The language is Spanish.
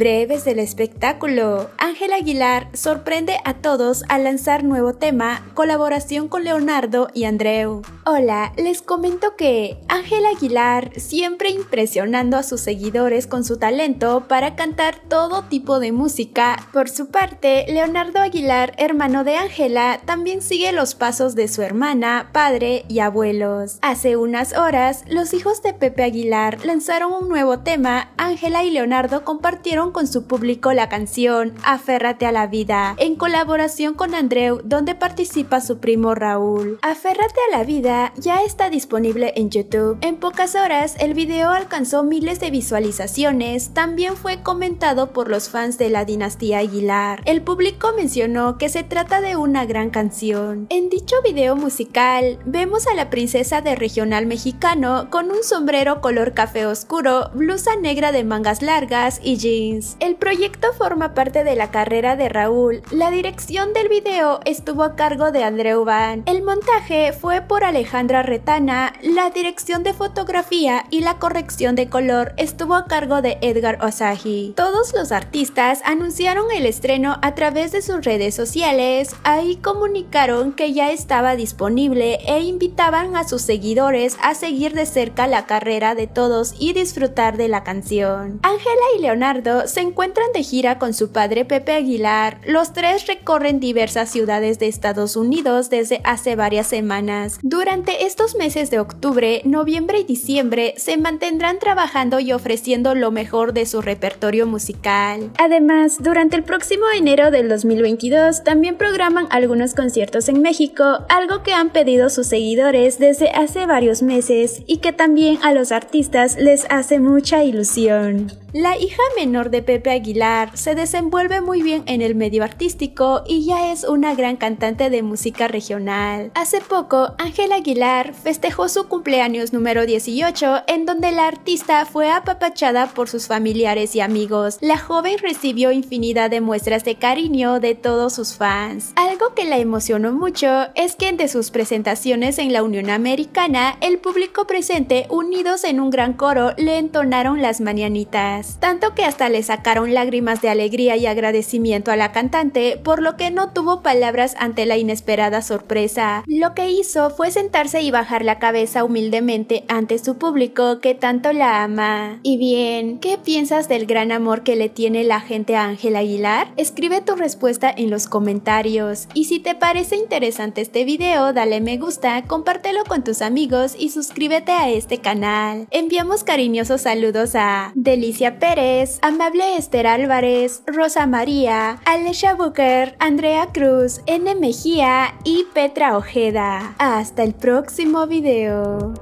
Breves del espectáculo. Ángel Aguilar sorprende a todos al lanzar nuevo tema, colaboración con Leonardo y Andreu. Hola, les comento que Ángel Aguilar siempre impresionando a sus seguidores con su talento para cantar todo tipo de música. Por su parte, Leonardo Aguilar, hermano de Ángela, también sigue los pasos de su hermana, padre y abuelos. Hace unas horas, los hijos de Pepe Aguilar lanzaron un nuevo tema, Ángela y Leonardo compartieron con su público la canción Aférrate a la vida, en colaboración con Andreu, donde participa su primo Raúl. Aférrate a la vida ya está disponible en YouTube. En pocas horas, el video alcanzó miles de visualizaciones, también fue comentado por los fans de la dinastía Aguilar. El público mencionó que se trata de una gran canción. En dicho video musical, vemos a la princesa de regional mexicano con un sombrero color café oscuro, blusa negra de mangas largas y jeans el proyecto forma parte de la carrera de Raúl. La dirección del video estuvo a cargo de Andreu Van. El montaje fue por Alejandra Retana. La dirección de fotografía y la corrección de color estuvo a cargo de Edgar Osagi. Todos los artistas anunciaron el estreno a través de sus redes sociales. Ahí comunicaron que ya estaba disponible e invitaban a sus seguidores a seguir de cerca la carrera de todos y disfrutar de la canción. Ángela y Leonardo se encuentran de gira con su padre Pepe Aguilar. Los tres recorren diversas ciudades de Estados Unidos desde hace varias semanas. Durante estos meses de octubre, noviembre y diciembre se mantendrán trabajando y ofreciendo lo mejor de su repertorio musical. Además, durante el próximo enero del 2022 también programan algunos conciertos en México, algo que han pedido sus seguidores desde hace varios meses y que también a los artistas les hace mucha ilusión. La hija menor de Pepe Aguilar se desenvuelve muy bien en el medio artístico y ya es una gran cantante de música regional. Hace poco, Ángela Aguilar festejó su cumpleaños número 18 en donde la artista fue apapachada por sus familiares y amigos. La joven recibió infinidad de muestras de cariño de todos sus fans. Algo que la emocionó mucho es que entre sus presentaciones en la Unión Americana, el público presente unidos en un gran coro le entonaron las mañanitas tanto que hasta le sacaron lágrimas de alegría y agradecimiento a la cantante, por lo que no tuvo palabras ante la inesperada sorpresa. Lo que hizo fue sentarse y bajar la cabeza humildemente ante su público que tanto la ama. Y bien, ¿qué piensas del gran amor que le tiene la gente a Ángela Aguilar? Escribe tu respuesta en los comentarios. Y si te parece interesante este video, dale me gusta, compártelo con tus amigos y suscríbete a este canal. Enviamos cariñosos saludos a Delicia Pérez, Amable Esther Álvarez, Rosa María, Alesha Booker, Andrea Cruz, N. Mejía y Petra Ojeda. Hasta el próximo video.